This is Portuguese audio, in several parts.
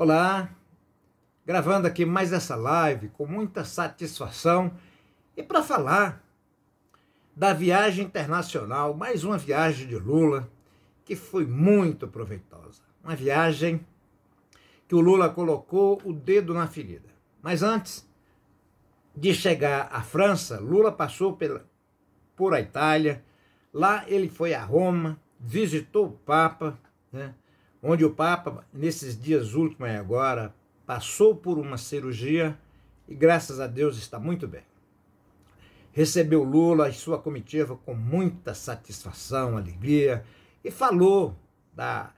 Olá, gravando aqui mais essa live com muita satisfação e para falar da viagem internacional, mais uma viagem de Lula que foi muito proveitosa. Uma viagem que o Lula colocou o dedo na ferida. Mas antes de chegar à França, Lula passou pela, por a Itália, lá ele foi a Roma, visitou o Papa, né? onde o Papa, nesses dias últimos e agora, passou por uma cirurgia e, graças a Deus, está muito bem. Recebeu Lula e sua comitiva com muita satisfação, alegria e falou da,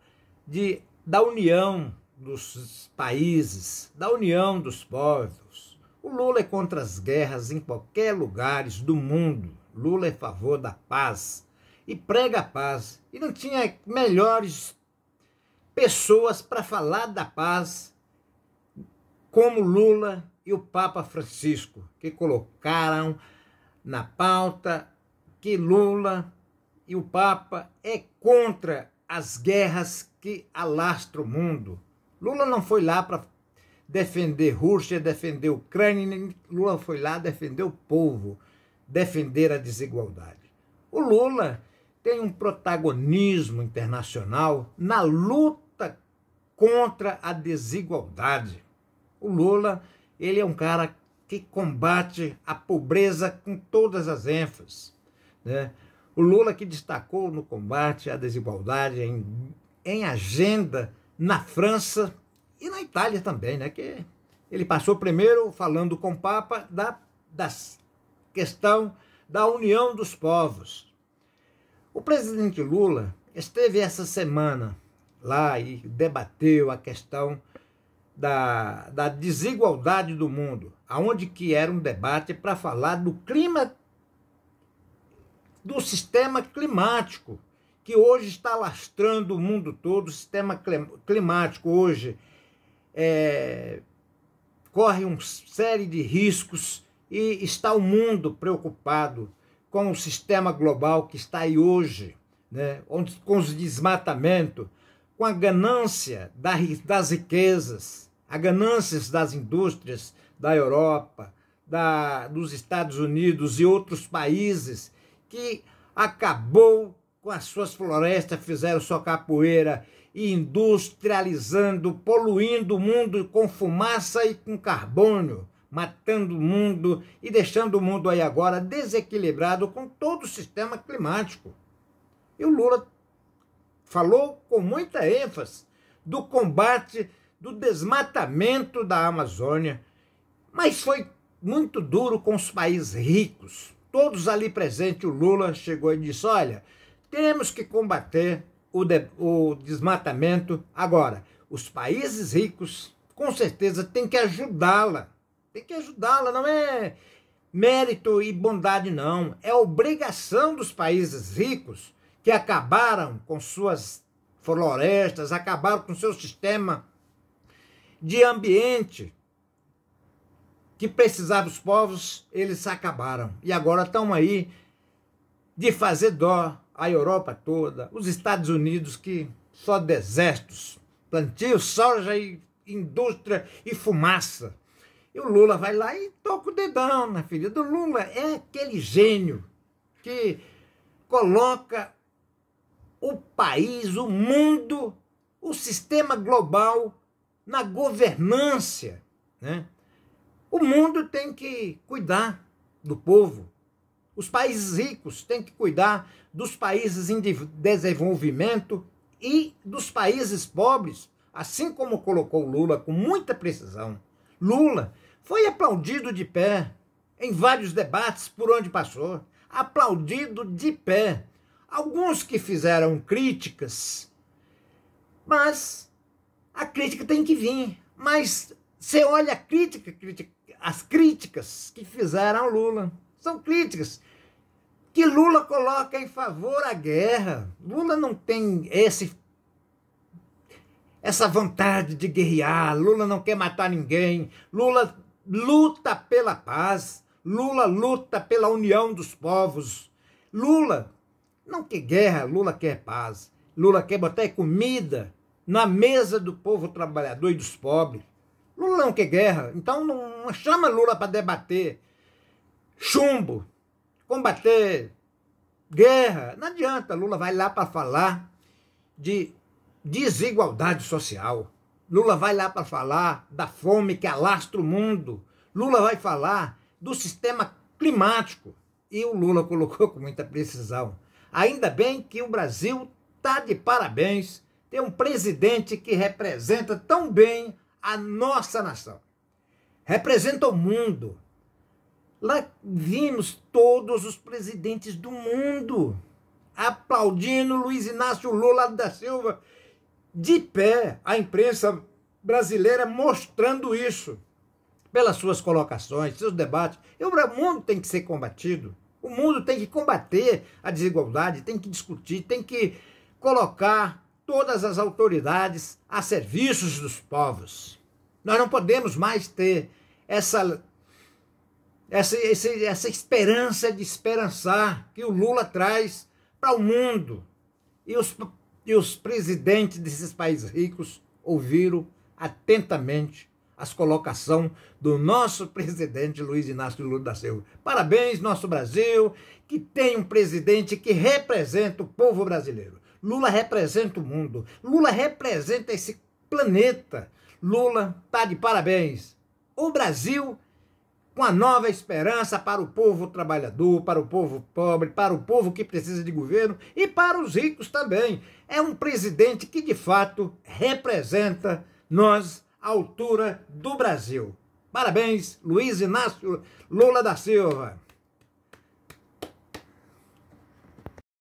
de, da união dos países, da união dos povos. O Lula é contra as guerras em qualquer lugar do mundo. Lula é a favor da paz e prega a paz. E não tinha melhores pessoas para falar da paz, como Lula e o Papa Francisco, que colocaram na pauta que Lula e o Papa é contra as guerras que alastram o mundo. Lula não foi lá para defender Rússia, defender Ucrânia, Lula foi lá defender o povo, defender a desigualdade. O Lula tem um protagonismo internacional na luta contra a desigualdade. O Lula, ele é um cara que combate a pobreza com todas as ênfases. Né? O Lula que destacou no combate à desigualdade em, em agenda na França e na Itália também, né? que ele passou primeiro falando com o Papa da, da questão da união dos povos. O presidente Lula esteve essa semana lá e debateu a questão da, da desigualdade do mundo, aonde que era um debate para falar do clima, do sistema climático, que hoje está lastrando o mundo todo, o sistema climático hoje é, corre uma série de riscos e está o mundo preocupado com o sistema global que está aí hoje, né, com os desmatamentos, com a ganância das riquezas, a ganância das indústrias da Europa, da, dos Estados Unidos e outros países, que acabou com as suas florestas, fizeram só capoeira e industrializando, poluindo o mundo com fumaça e com carbono, matando o mundo e deixando o mundo aí agora desequilibrado com todo o sistema climático. E o Lula falou com muita ênfase do combate do desmatamento da Amazônia, mas foi muito duro com os países ricos. Todos ali presentes, o Lula chegou e disse: olha, temos que combater o, de, o desmatamento agora. Os países ricos, com certeza, têm que ajudá-la. Tem que ajudá-la, não é mérito e bondade, não. É obrigação dos países ricos que acabaram com suas florestas, acabaram com seu sistema de ambiente que precisava os povos, eles acabaram. E agora estão aí de fazer dó à Europa toda, os Estados Unidos que só desertos, plantio, soja e indústria e fumaça. E o Lula vai lá e toca o dedão na ferida. O Lula é aquele gênio que coloca o país, o mundo, o sistema global na governância. Né? O mundo tem que cuidar do povo. Os países ricos têm que cuidar dos países em desenvolvimento e dos países pobres, assim como colocou Lula com muita precisão. Lula foi aplaudido de pé em vários debates por onde passou, aplaudido de pé Alguns que fizeram críticas, mas a crítica tem que vir. Mas você olha a crítica, as críticas que fizeram ao Lula. São críticas que Lula coloca em favor à guerra. Lula não tem esse essa vontade de guerrear. Lula não quer matar ninguém. Lula luta pela paz. Lula luta pela união dos povos. Lula não que guerra, Lula quer paz. Lula quer botar comida na mesa do povo trabalhador e dos pobres. Lula não quer guerra, então não chama Lula para debater chumbo, combater guerra. Não adianta, Lula vai lá para falar de desigualdade social. Lula vai lá para falar da fome que alastra o mundo. Lula vai falar do sistema climático. E o Lula colocou com muita precisão Ainda bem que o Brasil está de parabéns, tem um presidente que representa tão bem a nossa nação. Representa o mundo. Lá vimos todos os presidentes do mundo aplaudindo Luiz Inácio Lula da Silva de pé, a imprensa brasileira mostrando isso pelas suas colocações, seus debates. O mundo tem que ser combatido. O mundo tem que combater a desigualdade, tem que discutir, tem que colocar todas as autoridades a serviços dos povos. Nós não podemos mais ter essa, essa, essa, esperança de esperançar que o Lula traz para o mundo. E os, e os presidentes desses países ricos ouviram atentamente as colocações do nosso presidente Luiz Inácio Lula da Silva. Parabéns, nosso Brasil, que tem um presidente que representa o povo brasileiro. Lula representa o mundo. Lula representa esse planeta. Lula tá de parabéns. O Brasil com a nova esperança para o povo trabalhador, para o povo pobre, para o povo que precisa de governo e para os ricos também. É um presidente que de fato representa nós altura do Brasil. Parabéns, Luiz Inácio Lula da Silva.